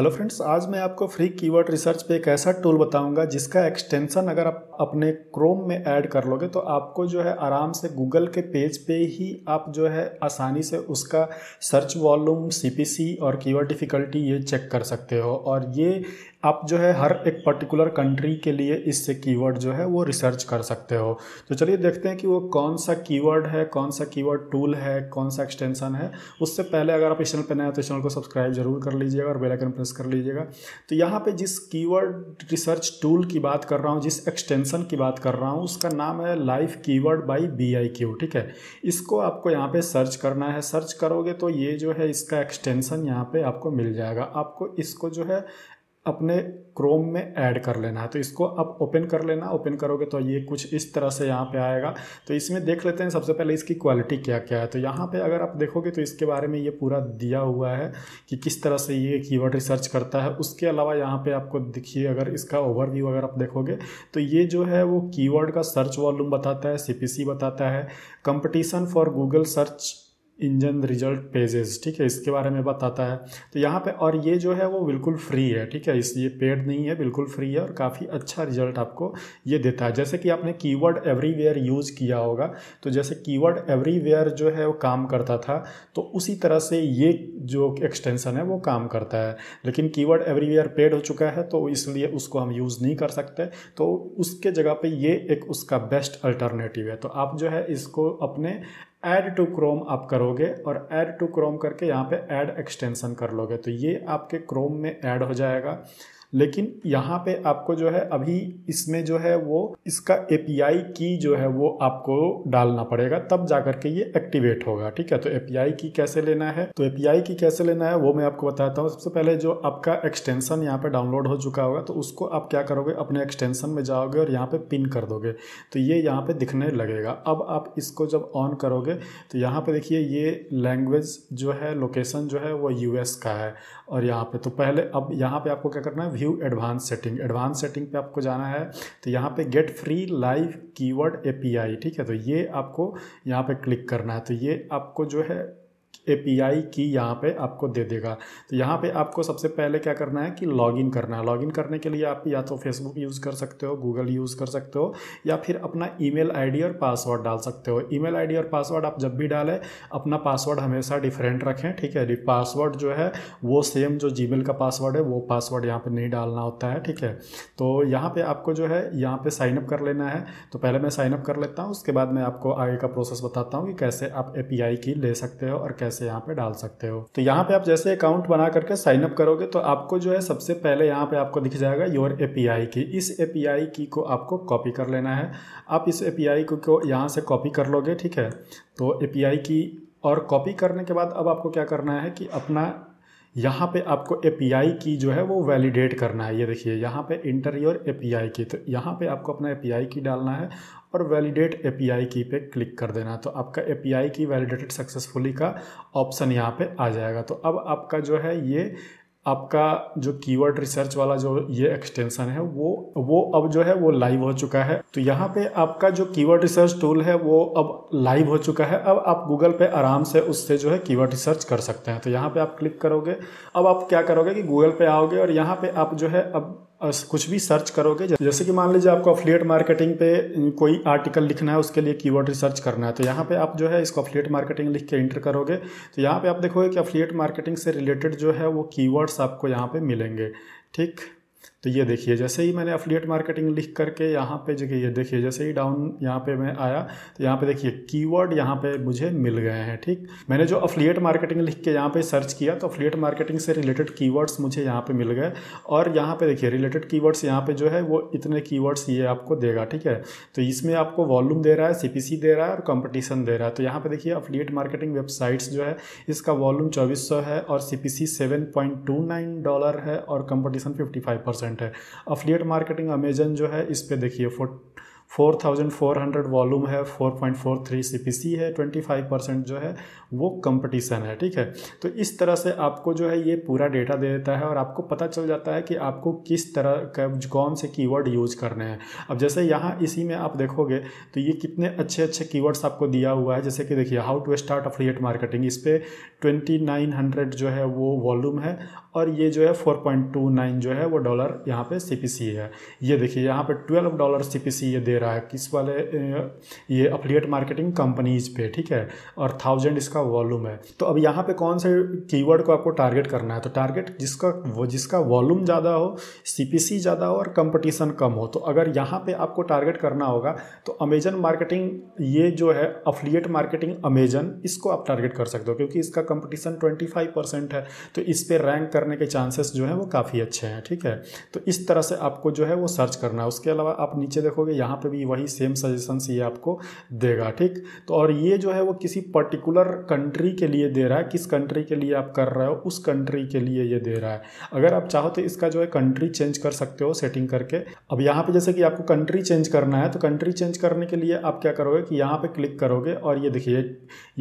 hello friends आज मैं आपको फ्री कीवर्ड रिसर्च पे एक ऐसा टूल बताऊंगा जिसका एक्सटेंशन अगर आप अपने क्रोम में ऐड कर लोगे तो आपको जो है आराम से गूगल के पेज पे ही आप जो है आसानी से उसका सर्च वॉल्यूम सीपीसी और कीवर्ड डिफ़िकल्टी ये चेक कर सकते हो और ये आप जो है हर एक पर्टिकुलर कंट्री के लिए इससे कीवर्ड जो है वो रिसर्च कर सकते हो तो चलिए देखते हैं कि वो कौन सा कीवर्ड है कौन सा कीवर्ड टूल है कौन सा एक्सटेंशन है उससे पहले अगर आप इस चैनल पर नए हो तो चैनल को सब्सक्राइब जरूर कर लीजिएगा और बेलाइकन प्रेस कर लीजिएगा तो यहाँ पर जिस कीवर्ड रिसर्च टूल की बात कर रहा हूँ जिस एक्सटेंसन की बात कर रहा हूँ उसका नाम है life keyword by B I ठीक है इसको आपको यहाँ पे सर्च करना है सर्च करोगे तो ये जो है इसका एक्सटेंसन यहाँ पे आपको मिल जाएगा आपको इसको जो है अपने क्रोम में ऐड कर लेना है तो इसको आप ओपन कर लेना ओपन करोगे तो ये कुछ इस तरह से यहाँ पे आएगा तो इसमें देख लेते हैं सबसे पहले इसकी क्वालिटी क्या क्या है तो यहाँ पे अगर आप देखोगे तो इसके बारे में ये पूरा दिया हुआ है कि किस तरह से ये कीवर्ड रिसर्च करता है उसके अलावा यहाँ पे आपको दिखिए अगर इसका ओवरव्यू अगर आप देखोगे तो ये जो है वो कीवर्ड का सर्च वॉल्यूम बताता है सी बताता है competition for Google search engine result pages ठीक है इसके बारे में बताता है तो यहाँ पे और ये जो है वो बिल्कुल फ्री है ठीक है इसलिए पेड नहीं है बिल्कुल फ्री है और काफ़ी अच्छा रिजल्ट आपको ये देता है जैसे कि आपने कीवर्ड एवरीवेयर यूज़ किया होगा तो जैसे कीवर्ड एवरीवेयर जो है वो काम करता था तो उसी तरह से ये जो एक्सटेंसन है वो काम करता है लेकिन कीवर्ड एवरीवेयर पेड हो चुका है तो इसलिए उसको हम यूज़ नहीं कर सकते तो उसके जगह पर ये एक उसका बेस्ट अल्टरनेटिव है तो आप जो है इसको अपने ऐड टू क्रोम आप करोगे और ऐड टू क्रोम करके यहाँ पे ऐड एक्सटेंशन कर लोगे तो ये आपके क्रोम में ऐड हो जाएगा लेकिन यहाँ पे आपको जो है अभी इसमें जो है वो इसका ए की जो है वो आपको डालना पड़ेगा तब जा के ये एक्टिवेट होगा ठीक है तो ए की कैसे लेना है तो ए की कैसे लेना है वो मैं आपको बताता हूँ सबसे पहले जो आपका एक्सटेंशन यहाँ पे डाउनलोड हो चुका होगा तो उसको आप क्या करोगे अपने एक्सटेंशन में जाओगे और यहाँ पर पिन कर दोगे तो ये यहाँ पर दिखने लगेगा अब आप इसको जब ऑन करोगे तो यहाँ पर देखिए ये लैंग्वेज जो है लोकेशन जो है वो यू का है और यहाँ पर तो पहले अब यहाँ पर आपको क्या करना है view advance setting advance setting पे आपको जाना है तो यहाँ पे get free live keyword API ठीक है तो ये आपको यहाँ पे क्लिक करना है तो ये आपको जो है एपीआई की यहाँ पे आपको दे देगा तो यहाँ पे आपको सबसे पहले क्या करना है कि लॉगिन करना है लॉगिन करने के लिए आप या तो फेसबुक यूज़ कर सकते हो गूगल यूज़ कर सकते हो या फिर अपना ईमेल आईडी और पासवर्ड डाल सकते हो ईमेल आईडी और पासवर्ड आप जब भी डालें अपना पासवर्ड हमेशा डिफरेंट रखें ठीक है पासवर्ड जो है वो सेम जो जी का पासवर्ड है वो पासवर्ड यहाँ पर नहीं डालना होता है ठीक है तो यहाँ पर आपको जो है यहाँ पर साइनअप कर लेना है तो पहले मैं साइनअप कर लेता हूँ उसके बाद मैं आपको आगे का प्रोसेस बताता हूँ कि कैसे आप ए की ले सकते हो और कैसे पैसे यहाँ पे डाल सकते हो तो यहाँ पे आप जैसे अकाउंट बना करके साइन अप करोगे तो आपको जो है सबसे पहले यहाँ पे आपको दिख जाएगा योर ए की इस ए की को आपको कॉपी कर लेना है आप इस ए को, को यहाँ से कॉपी कर लोगे ठीक है तो ए की और कॉपी करने के बाद अब आपको क्या करना है कि अपना यहाँ पे आपको ए की जो है वो वैलिडेट करना है ये देखिए यहाँ पे इंटर योर ए की तो यहाँ पे आपको अपना ए की डालना है और वैलिडेट ए की पे क्लिक कर देना तो आपका ए की वैलिडेटेड सक्सेसफुली का ऑप्शन यहाँ पे आ जाएगा तो अब आपका जो है ये आपका जो कीवर्ड रिसर्च वाला जो ये एक्सटेंशन है वो वो अब जो है वो लाइव हो चुका है तो यहाँ पे आपका जो कीवर्ड रिसर्च टूल है वो अब लाइव हो चुका है अब आप गूगल पे आराम से उससे जो है कीवर्ड रिसर्च कर सकते हैं तो यहाँ पे आप क्लिक करोगे अब आप क्या करोगे कि गूगल पे आओगे और यहाँ पे आप जो है अब कुछ भी सर्च करोगे जैसे कि मान लीजिए आपको अफिलेट मार्केटिंग पे कोई आर्टिकल लिखना है उसके लिए कीवर्ड रिसर्च करना है तो यहाँ पे आप जो है इसको अफिलेट मार्केटिंग लिख के एंटर करोगे तो यहाँ पे आप देखोगे कि अफिलेट मार्केटिंग से रिलेटेड जो है वो कीवर्ड्स आपको यहाँ पे मिलेंगे ठीक तो ये देखिए जैसे ही मैंने अफिलियट मार्केटिंग लिख करके यहाँ पे जगह ये देखिए जैसे ही डाउन यहाँ पे मैं आया तो यहाँ पे देखिए कीवर्ड यहाँ पे मुझे मिल गए हैं ठीक मैंने जो अफिलियट मार्केटिंग लिख के यहाँ पे सर्च किया तो अफिलियट मार्केटिंग से रिलेटेड कीवर्ड्स मुझे यहाँ पे मिल गए और यहाँ पे देखिए रिलेटेड कीवर्ड्स यहाँ पे जो है वो इतने कीवर्ड्स ये आपको देगा ठीक है तो इसमें आपको वॉल्यूम दे रहा है सी दे रहा है और कॉम्पिटिशन दे रहा है तो यहाँ पे देखिए अफिलियट मार्केटिंग वेबसाइट्स जो है इसका वॉल्यूम चौबीस है और सी पी डॉलर है और कॉम्पिटिशन फिफ्टी परसेंट परसेंट है अफिलियट मार्केटिंग अमेजन जो है इस पर देखिए four four thousand four hundred volume है four point four three C P C है ट्वेंटी फाइव परसेंट जो है वो कंपटीशन है ठीक है तो इस तरह से आपको जो है ये पूरा डेटा दे देता है और आपको पता चल जाता है कि आपको किस तरह का कौन से कीवर्ड यूज करने हैं अब जैसे यहाँ इसी में आप देखोगे तो ये कितने अच्छे अच्छे कीवर्ड्स आपको दिया हुआ है जैसे कि देखिए how to start affiliate marketing इस पर ट्वेंटी नाइन हंड्रेड जो है वो वॉल्यूम है और ये जो है 4.29 जो है वो डॉलर यहाँ पे सी है ये देखिए यहाँ पे 12 डॉलर सी ये दे रहा है किस वाले ये अफिलियट मार्केटिंग कंपनीज पे ठीक है और थाउजेंड इसका वॉल्यूम है तो अब यहाँ पे कौन से कीवर्ड को आपको टारगेट करना है तो टारगेट जिसका वो जिसका वॉल्यूम ज़्यादा हो सी ज़्यादा हो और कंपटीशन कम हो तो अगर यहाँ पर आपको टारगेट करना होगा तो अमेजन मार्केटिंग ये जो है अफिलियट मार्केटिंग अमेजन इसको आप टारगेट कर सकते हो क्योंकि इसका कंपटीशन ट्वेंटी परसेंट है तो इस पर रैंक करने के चांसेस जो है वो काफ़ी अच्छे हैं ठीक है तो इस तरह से आपको जो है वो सर्च करना है उसके अलावा आप नीचे देखोगे यहाँ पे भी वही सेम सजेशंस ये आपको देगा ठीक तो और ये जो है वो किसी पर्टिकुलर कंट्री के लिए दे रहा है किस कंट्री के लिए आप कर रहे हो उस कंट्री के लिए ये दे रहा है अगर आप चाहो तो इसका जो है कंट्री चेंज कर सकते हो सेटिंग करके अब यहाँ पर जैसे कि आपको कंट्री चेंज करना है तो कंट्री चेंज करने के लिए आप क्या करोगे कि यहाँ पर क्लिक करोगे और ये देखिए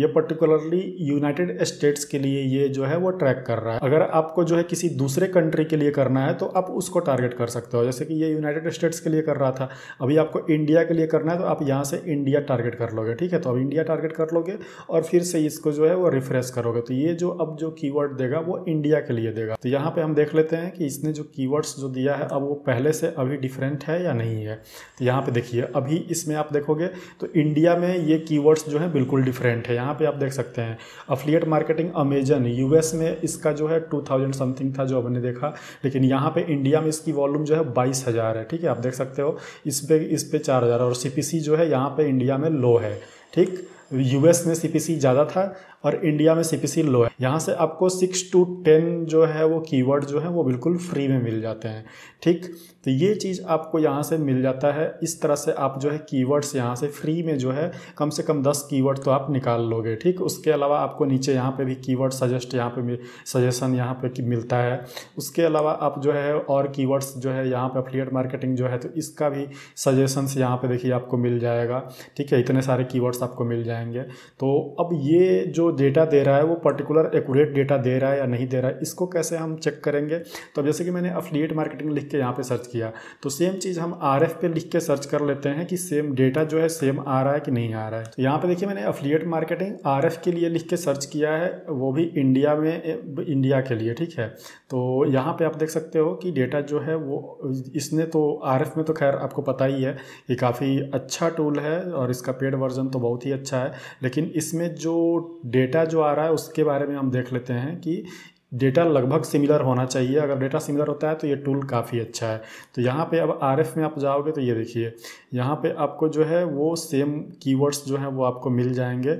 ये पर्टिकुलरली यूनाइटेड स्टेट्स के लिए ये जो है वो ट्रैक कर रहा है अगर आपको जो है किसी दूसरे कंट्री के लिए करना है तो आप उसको टारगेट कर सकते हो जैसे कि ये यूनाइटेड स्टेट्स के लिए कर रहा था अभी आपको इंडिया के लिए करना है तो आप यहाँ से इंडिया टारगेट कर लोगे ठीक है तो अब इंडिया टारगेट कर लोगे और फिर से इसको जो है वो रिफ्रेश करोगे तो ये जो अब जो की देगा वो इंडिया के लिए देगा तो यहाँ पर हम देख लेते हैं कि इसने जो की जो दिया है अब वो पहले से अभी डिफरेंट है या नहीं है तो यहाँ पर देखिए अभी इसमें आप देखोगे तो इंडिया में ये की जो है बिल्कुल डिफरेंट है यहाँ पर आप देख सकते हैं अफिलियट मार्केटिंग अमेजन यूएस में इसका जो है टू थाउजेंड समथिंग था जो हमने देखा लेकिन यहाँ पे इंडिया में इसकी वॉल्यूम जो है बाईस हज़ार है ठीक है आप देख सकते हो इस पर इस पर चार हज़ार और सी जो है यहाँ पर इंडिया में लो है ठीक यूएस में सीपीसी ज़्यादा था और इंडिया में सी पी लो है यहाँ से आपको सिक्स टू टेन जो है वो कीवर्ड जो है वो बिल्कुल फ्री में मिल जाते हैं ठीक तो ये चीज़ आपको यहाँ से मिल जाता है इस तरह से आप जो है कीवर्ड्स यहाँ से फ्री में जो है कम से कम दस कीवर्ड तो आप निकाल लोगे ठीक उसके अलावा आपको नीचे यहाँ पे भी कीवर्ड सजेस्ट यहाँ पे सजेशन यहाँ पे मिलता है उसके अलावा आप जो है और कीवर्ड्स जो है यहाँ पे अफिलियट मार्केटिंग जो है तो इसका भी सजेशंस यहाँ पे देखिए आपको मिल जाएगा ठीक है इतने सारे कीवर्ड्स आपको मिल जाएंगे तो अब ये जो डेटा दे रहा है वो पर्टिकुलर एक्यूरेट डेटा दे रहा है या नहीं दे रहा है इसको कैसे हम चेक करेंगे तो जैसे कि मैंने अफिलिएट मार्केटिंग लिख के यहाँ पे सर्च किया तो सेम चीज़ हम आर पे लिख के सर्च कर लेते हैं कि सेम डेटा जो है सेम आ रहा है कि नहीं आ रहा है तो यहाँ पर देखिए मैंने अफिलिएट मार्केटिंग आर के लिए लिख के सर्च किया है वो भी इंडिया में इंडिया के लिए ठीक है तो यहाँ पर आप देख सकते हो कि डेटा जो है वो इसने तो आर में तो खैर आपको पता ही है ये काफ़ी अच्छा टूल है और इसका पेड वर्जन तो बहुत ही अच्छा है लेकिन इसमें जो डेटा जो आ रहा है उसके बारे में हम देख लेते हैं कि डेटा लगभग सिमिलर होना चाहिए अगर डेटा सिमिलर होता है तो ये टूल काफ़ी अच्छा है तो यहाँ पे अब आर में आप जाओगे तो ये देखिए यहाँ पे आपको जो है वो सेम कीवर्ड्स जो हैं वो आपको मिल जाएंगे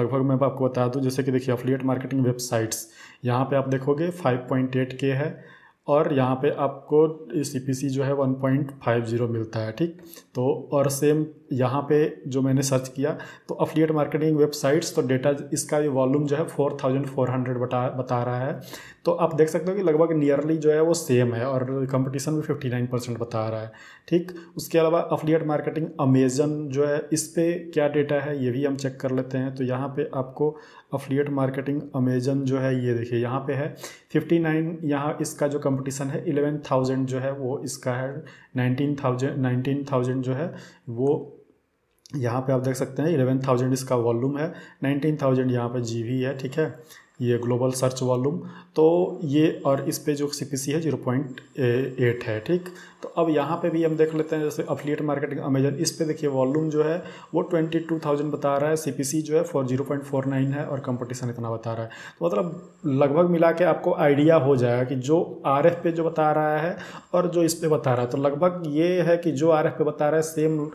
लगभग मैं आपको बता दूँ जैसे कि देखिए अफिलियट मार्केटिंग वेबसाइट्स यहाँ पे आप देखोगे फाइव के है और यहाँ पे आपको सी जो है 1.50 मिलता है ठीक तो और सेम यहाँ पे जो मैंने सर्च किया तो अफिलियट मार्केटिंग वेबसाइट्स तो डेटा इसका ये वॉल्यूम जो है फोर थाउजेंड फोर हंड्रेड बता बता रहा है तो आप देख सकते हो कि लगभग नियरली जो है वो सेम है और कंपटीशन भी फिफ्टी नाइन परसेंट बता रहा है ठीक उसके अलावा अफिलियट मार्केटिंग अमेजन जो है इस पर क्या डेटा है ये भी हम चेक कर लेते हैं तो यहाँ पर आपको अफिलियट मार्केटिंग अमेजन जो है ये देखिए यहाँ पे है फिफ्टी नाइन यहाँ इसका जो कंपटीशन है थाउजेंड जो है वो इसका है नाइनटीन थाउजेंड जो है वो यहाँ पे आप देख सकते हैं 11,000 थाउजेंड इसका वॉल्यूम है 19,000 थाउजेंड यहाँ पर जी है ठीक है ये ग्लोबल सर्च वॉल्यूम तो ये और इस पे जो सी पी सी है जीरो पॉइंट एट है ठीक तो अब यहाँ पे भी हम देख लेते हैं जैसे अफिलियट मार्केटिंग अमेजन इस पे देखिए वॉल्यूम जो है वो ट्वेंटी टू थाउजेंड बता रहा है सी पी सी जो है four zero point four nine है और कंपटीशन इतना बता रहा है तो मतलब लगभग मिला के आपको आइडिया हो जाएगा कि जो आर एफ पे जो बता रहा है और जो इस पर बता रहा है तो लगभग ये है कि जो आर एफ पे बता रहा है सेम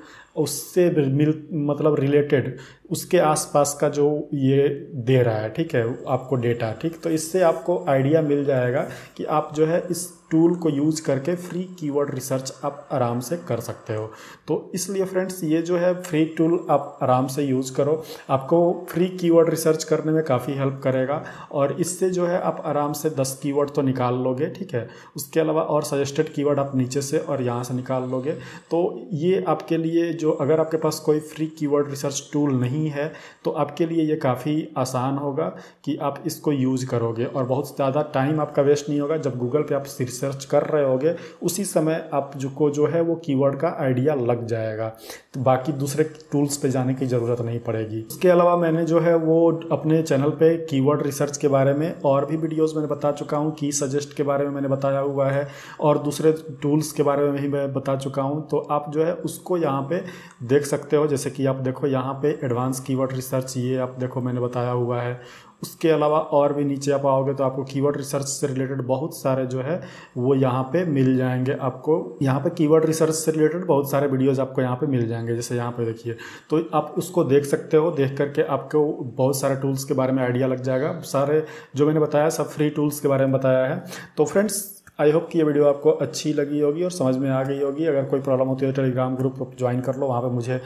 उससे मिल मतलब रिलेटेड उसके आसपास का जो ये दे रहा है ठीक है आपको डेटा ठीक तो इससे आपको आइडिया मिल जाएगा कि आप जो है इस टूल को यूज़ करके फ्री कीवर्ड रिसर्च आप आराम से कर सकते हो तो इसलिए फ्रेंड्स ये जो है फ्री टूल आप आराम से यूज़ करो आपको फ्री कीवर्ड रिसर्च करने में काफ़ी हेल्प करेगा और इससे जो है आप आराम से दस कीवर्ड तो निकाल लोगे ठीक है उसके अलावा और सजेस्टेड कीवर्ड आप नीचे से और यहाँ से निकाल लोगे तो ये आपके लिए जो अगर आपके पास कोई फ्री कीवर्ड रिसर्च टूल नहीं है तो आपके लिए ये काफ़ी आसान होगा कि आप इसको यूज़ करोगे और बहुत ज़्यादा टाइम आपका वेस्ट नहीं होगा जब गूगल पर आप सिर्फ रिसर्च कर रहे होगे उसी समय आप जो को जो है वो कीवर्ड का आइडिया लग जाएगा तो बाकी दूसरे टूल्स पे जाने की ज़रूरत नहीं पड़ेगी इसके अलावा मैंने जो है वो अपने चैनल पे कीवर्ड रिसर्च के बारे में और भी वीडियोस मैंने बता चुका हूँ की सजेस्ट के बारे में मैंने बताया हुआ है और दूसरे टूल्स के बारे में भी मैं बता चुका हूँ तो आप जो है उसको यहाँ पर देख सकते हो जैसे कि आप देखो यहाँ पर एडवांस की रिसर्च ये आप देखो मैंने बताया हुआ है उसके अलावा और भी नीचे आप आओगे तो आपको कीवर्ड रिसर्च से रिलेटेड बहुत सारे जो है वो यहाँ पे मिल जाएंगे आपको यहाँ पे कीवर्ड रिसर्च से रिलेटेड बहुत सारे वीडियोज़ आपको यहाँ पे मिल जाएंगे जैसे यहाँ पे देखिए तो आप उसको देख सकते हो देख करके आपको बहुत सारे टूल्स के बारे में आइडिया लग जाएगा सारे जो मैंने बताया सब फ्री टूल्स के बारे में बताया है तो फ्रेंड्स आई होप कि ये वीडियो आपको अच्छी लगी होगी और समझ में आ गई होगी अगर कोई प्रॉब्लम होती है टेलीग्राम ग्रुप ज्वाइन कर लो वहाँ पे मुझे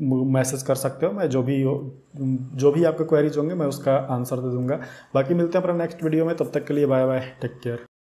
मैसेज कर सकते हो मैं जो भी हो जो भी आपके क्वेरीज होंगे मैं उसका आंसर दे दूंगा बाकी मिलते हैं अपना नेक्स्ट वीडियो में तब तक के लिए बाय बाय टेक केयर